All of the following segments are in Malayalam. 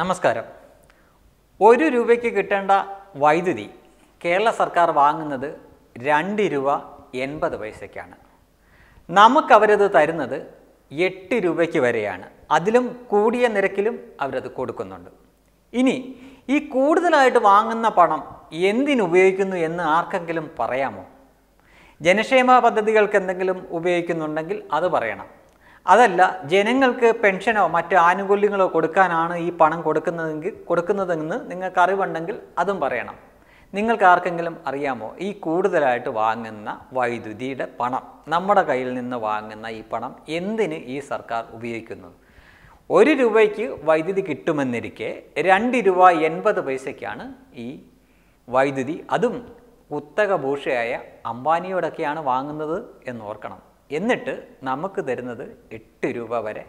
നമസ്കാരം ഒരു രൂപയ്ക്ക് കിട്ടേണ്ട വൈദ്യുതി കേരള സർക്കാർ വാങ്ങുന്നത് രണ്ട് രൂപ എൺപത് പൈസയ്ക്കാണ് നമുക്കവരത് തരുന്നത് എട്ട് രൂപയ്ക്ക് വരെയാണ് അതിലും കൂടിയ നിരക്കിലും അവരത് കൊടുക്കുന്നുണ്ട് ഇനി ഈ കൂടുതലായിട്ട് വാങ്ങുന്ന പണം എന്തിനുപയോഗിക്കുന്നു എന്ന് ആർക്കെങ്കിലും പറയാമോ ജനക്ഷേമ പദ്ധതികൾക്ക് എന്തെങ്കിലും ഉപയോഗിക്കുന്നുണ്ടെങ്കിൽ അത് പറയണം അതല്ല ജനങ്ങൾക്ക് പെൻഷനോ മറ്റ് ആനുകൂല്യങ്ങളോ കൊടുക്കാനാണ് ഈ പണം കൊടുക്കുന്നതെങ്കിൽ കൊടുക്കുന്നതെന്ന് നിങ്ങൾക്ക് അറിവുണ്ടെങ്കിൽ അതും പറയണം നിങ്ങൾക്ക് ആർക്കെങ്കിലും അറിയാമോ ഈ കൂടുതലായിട്ട് വാങ്ങുന്ന വൈദ്യുതിയുടെ പണം നമ്മുടെ കയ്യിൽ നിന്ന് വാങ്ങുന്ന ഈ പണം എന്തിന് ഈ സർക്കാർ ഉപയോഗിക്കുന്നത് ഒരു രൂപയ്ക്ക് വൈദ്യുതി കിട്ടുമെന്നിരിക്കെ രണ്ട് രൂപ എൺപത് പൈസയ്ക്കാണ് ഈ വൈദ്യുതി അതും കുത്തകഭൂഷയായ അംബാനിയോടൊക്കെയാണ് വാങ്ങുന്നത് എന്നോർക്കണം എന്നിട്ട് നമുക്ക് തരുന്നത് എട്ട് രൂപ വരെ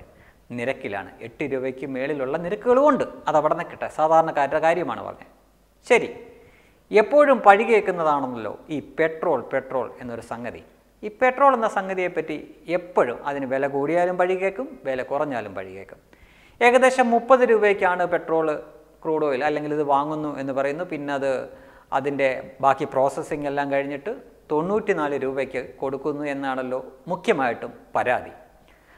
നിരക്കിലാണ് എട്ട് രൂപയ്ക്ക് മേളിലുള്ള നിരക്കുകളും ഉണ്ട് അത് അവിടെ നിന്ന് കിട്ടുക സാധാരണക്കാരുടെ കാര്യമാണ് പറഞ്ഞത് ശരി എപ്പോഴും പഴി കേൾക്കുന്നതാണല്ലോ ഈ പെട്രോൾ പെട്രോൾ എന്നൊരു സംഗതി ഈ പെട്രോൾ എന്ന സംഗതിയെപ്പറ്റി എപ്പോഴും അതിന് വില കൂടിയാലും പഴി കേൾക്കും വില കുറഞ്ഞാലും പഴി കേൾക്കും ഏകദേശം മുപ്പത് രൂപയ്ക്കാണ് പെട്രോൾ ക്രൂഡ് ഓയിൽ അല്ലെങ്കിൽ ഇത് വാങ്ങുന്നു എന്ന് പറയുന്നു പിന്നെ അത് അതിൻ്റെ ബാക്കി പ്രോസസ്സിംഗ് എല്ലാം കഴിഞ്ഞിട്ട് തൊണ്ണൂറ്റിനാല് രൂപയ്ക്ക് കൊടുക്കുന്നു എന്നാണല്ലോ മുഖ്യമായിട്ടും പരാതി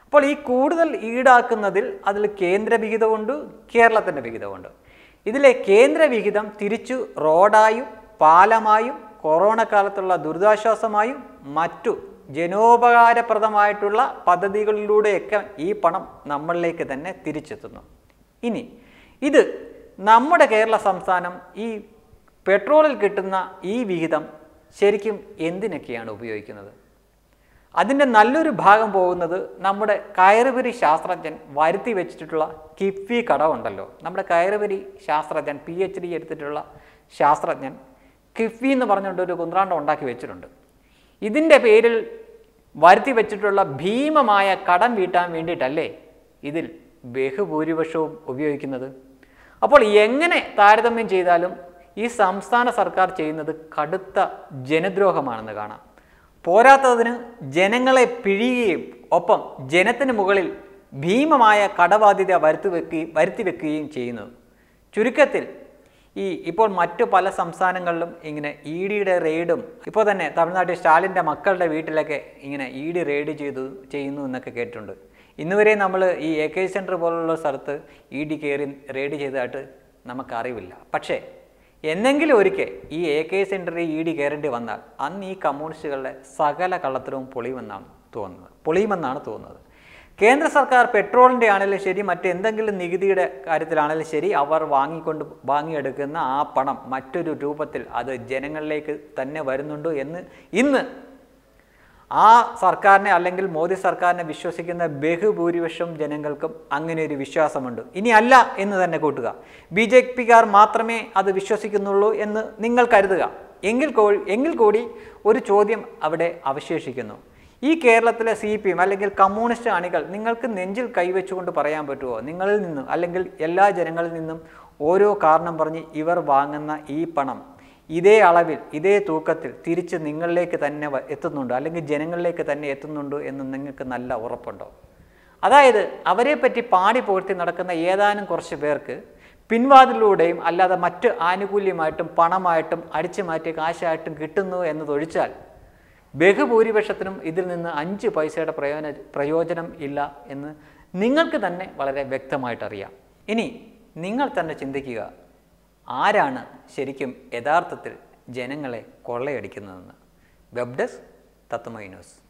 അപ്പോൾ ഈ കൂടുതൽ ഈടാക്കുന്നതിൽ അതിൽ കേന്ദ്ര വിഹിതമുണ്ട് കേരളത്തിൻ്റെ വിഹിതമുണ്ട് ഇതിലെ കേന്ദ്ര വിഹിതം തിരിച്ചു റോഡായും പാലമായും കൊറോണ കാലത്തുള്ള ദുരിതാശ്വാസമായും മറ്റു ജനോപകാരപ്രദമായിട്ടുള്ള പദ്ധതികളിലൂടെയൊക്കെ ഈ പണം നമ്മളിലേക്ക് തന്നെ തിരിച്ചെത്തുന്നു ഇനി ഇത് നമ്മുടെ കേരള സംസ്ഥാനം ഈ പെട്രോളിൽ കിട്ടുന്ന ഈ വിഹിതം ശരിക്കും എന്തിനൊക്കെയാണ് ഉപയോഗിക്കുന്നത് അതിൻ്റെ നല്ലൊരു ഭാഗം പോകുന്നത് നമ്മുടെ കയറുപരി ശാസ്ത്രജ്ഞൻ വരുത്തി വെച്ചിട്ടുള്ള കിഫ്ബി കടമുണ്ടല്ലോ നമ്മുടെ കയറുപരി ശാസ്ത്രജ്ഞൻ പി എച്ച് ഡി എടുത്തിട്ടുള്ള ശാസ്ത്രജ്ഞൻ കിഫി എന്ന് പറഞ്ഞുകൊണ്ട് ഒരു കുന്ത്രാണ്ടം ഉണ്ടാക്കി വെച്ചിട്ടുണ്ട് ഇതിൻ്റെ പേരിൽ വരുത്തി വെച്ചിട്ടുള്ള ഭീമമായ കടം വീട്ടാൻ വേണ്ടിയിട്ടല്ലേ ഇതിൽ ബഹുഭൂരിപക്ഷവും ഉപയോഗിക്കുന്നത് അപ്പോൾ എങ്ങനെ താരതമ്യം ചെയ്താലും ഈ സംസ്ഥാന സർക്കാർ ചെയ്യുന്നത് കടുത്ത ജനദ്രോഹമാണെന്ന് കാണാം പോരാത്തതിന് ജനങ്ങളെ പിഴിയുകയും ഒപ്പം ജനത്തിന് മുകളിൽ ഭീമമായ കടബാധ്യത വരുത്തി വെക്കുകയും ചെയ്യുന്നത് ചുരുക്കത്തിൽ ഈ ഇപ്പോൾ മറ്റു പല സംസ്ഥാനങ്ങളിലും ഇങ്ങനെ ഇ ഡിയുടെ റെയ്ഡും ഇപ്പോൾ തന്നെ തമിഴ്നാട്ടിൽ സ്റ്റാലിൻ്റെ മക്കളുടെ വീട്ടിലൊക്കെ ഇങ്ങനെ ഇ ഡി റെയ്ഡ് ചെയ്തു ചെയ്യുന്നു എന്നൊക്കെ കേട്ടിട്ടുണ്ട് ഇന്നുവരെ നമ്മൾ ഈ എ കെ സെൻറ്റർ പോലുള്ള സ്ഥലത്ത് ഇ ഡി കയറി റെയ്ഡ് ചെയ്തതായിട്ട് നമുക്കറിവില്ല പക്ഷേ എന്നെങ്കിലും ഒരിക്കൽ ഈ എ കെ സെൻറ്ററിൽ ഇ ഡി കയറേണ്ടി വന്നാൽ അന്ന് ഈ കമ്മ്യൂണിസ്റ്റുകളുടെ സകല കള്ളത്തരവും പൊളിയുമെന്നാണ് തോന്നുന്നത് പൊളിയുമെന്നാണ് തോന്നുന്നത് കേന്ദ്ര സർക്കാർ പെട്രോളിൻ്റെ ആണെങ്കിലും ശരി മറ്റെന്തെങ്കിലും നികുതിയുടെ കാര്യത്തിലാണെങ്കിലും ശരി അവർ വാങ്ങിക്കൊണ്ട് വാങ്ങിയെടുക്കുന്ന ആ പണം മറ്റൊരു രൂപത്തിൽ അത് ജനങ്ങളിലേക്ക് തന്നെ വരുന്നുണ്ടോ എന്ന് ഇന്ന് ആ സർക്കാരിനെ അല്ലെങ്കിൽ മോദി സർക്കാരിനെ വിശ്വസിക്കുന്ന ബഹുഭൂരിപക്ഷം ജനങ്ങൾക്കും അങ്ങനെ ഒരു വിശ്വാസമുണ്ട് ഇനി അല്ല എന്ന് തന്നെ കൂട്ടുക ബി ജെ പിക്കാർ മാത്രമേ അത് വിശ്വസിക്കുന്നുള്ളൂ എന്ന് നിങ്ങൾ കരുതുക എങ്കിൽ കോ എങ്കിൽ കൂടി ഒരു ചോദ്യം അവിടെ അവശേഷിക്കുന്നു ഈ കേരളത്തിലെ സി പി എം അല്ലെങ്കിൽ കമ്മ്യൂണിസ്റ്റ് അണികൾ നിങ്ങൾക്ക് നെഞ്ചിൽ കൈവച്ചുകൊണ്ട് പറയാൻ പറ്റുമോ നിങ്ങളിൽ നിന്നും അല്ലെങ്കിൽ എല്ലാ ജനങ്ങളിൽ നിന്നും ഓരോ കാരണം പറഞ്ഞ് ഇവർ വാങ്ങുന്ന ഈ പണം ഇതേ അളവിൽ ഇതേ തൂക്കത്തിൽ തിരിച്ച് നിങ്ങളിലേക്ക് തന്നെ എത്തുന്നുണ്ട് അല്ലെങ്കിൽ ജനങ്ങളിലേക്ക് തന്നെ എത്തുന്നുണ്ട് എന്ന് നിങ്ങൾക്ക് നല്ല ഉറപ്പുണ്ടോ അതായത് പറ്റി പാടി പുകഴ്ത്തി നടക്കുന്ന ഏതാനും കുറച്ച് പേർക്ക് പിൻവാതിലൂടെയും അല്ലാതെ മറ്റ് ആനുകൂല്യമായിട്ടും പണമായിട്ടും അടിച്ചു മാറ്റി കാശായിട്ടും കിട്ടുന്നു എന്നതൊഴിച്ചാൽ ബഹുഭൂരിപക്ഷത്തിനും ഇതിൽ നിന്ന് അഞ്ച് പൈസയുടെ പ്രയോജന പ്രയോജനം ഇല്ല എന്ന് നിങ്ങൾക്ക് തന്നെ വളരെ വ്യക്തമായിട്ടറിയാം ഇനി നിങ്ങൾ തന്നെ ചിന്തിക്കുക ആരാണ് ശരിക്കും യഥാർത്ഥത്തിൽ ജനങ്ങളെ കൊള്ളയടിക്കുന്നതെന്ന് വെബ് ഡെസ്ക്